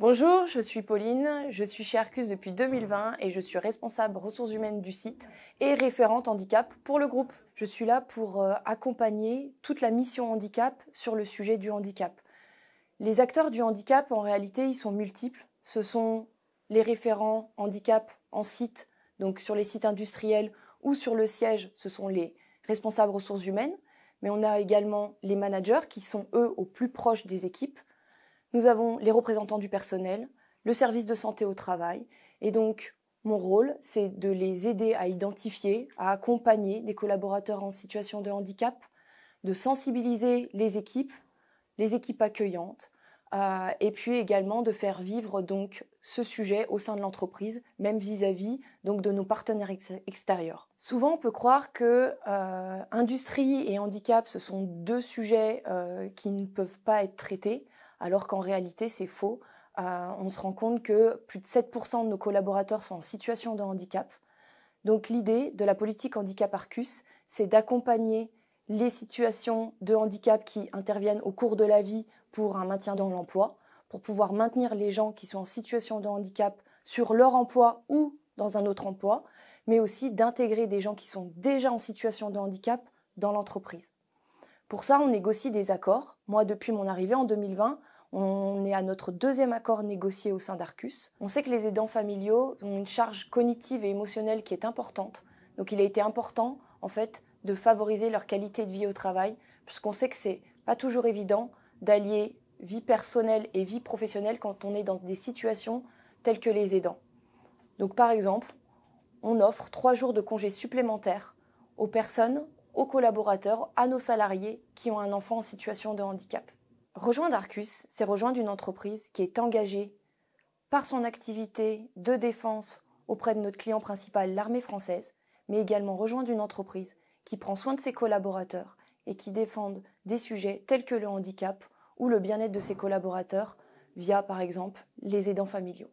Bonjour, je suis Pauline, je suis chez Arcus depuis 2020 et je suis responsable ressources humaines du site et référente handicap pour le groupe. Je suis là pour euh, accompagner toute la mission handicap sur le sujet du handicap. Les acteurs du handicap, en réalité, ils sont multiples. Ce sont les référents handicap en site, donc sur les sites industriels ou sur le siège, ce sont les responsables ressources humaines, mais on a également les managers qui sont eux au plus proche des équipes nous avons les représentants du personnel, le service de santé au travail. Et donc, mon rôle, c'est de les aider à identifier, à accompagner des collaborateurs en situation de handicap, de sensibiliser les équipes, les équipes accueillantes, euh, et puis également de faire vivre donc ce sujet au sein de l'entreprise, même vis-à-vis de nos partenaires extérieurs. Souvent, on peut croire que euh, industrie et handicap, ce sont deux sujets euh, qui ne peuvent pas être traités alors qu'en réalité c'est faux. Euh, on se rend compte que plus de 7% de nos collaborateurs sont en situation de handicap. Donc l'idée de la politique handicap Arcus, c'est d'accompagner les situations de handicap qui interviennent au cours de la vie pour un maintien dans l'emploi, pour pouvoir maintenir les gens qui sont en situation de handicap sur leur emploi ou dans un autre emploi, mais aussi d'intégrer des gens qui sont déjà en situation de handicap dans l'entreprise. Pour ça, on négocie des accords. Moi, depuis mon arrivée en 2020, on est à notre deuxième accord négocié au sein d'Arcus. On sait que les aidants familiaux ont une charge cognitive et émotionnelle qui est importante. Donc il a été important, en fait, de favoriser leur qualité de vie au travail, puisqu'on sait que c'est pas toujours évident d'allier vie personnelle et vie professionnelle quand on est dans des situations telles que les aidants. Donc par exemple, on offre trois jours de congés supplémentaires aux personnes aux collaborateurs, à nos salariés qui ont un enfant en situation de handicap. Rejoindre Arcus, c'est rejoindre une entreprise qui est engagée par son activité de défense auprès de notre client principal, l'armée française, mais également rejoindre une entreprise qui prend soin de ses collaborateurs et qui défend des sujets tels que le handicap ou le bien-être de ses collaborateurs via par exemple les aidants familiaux.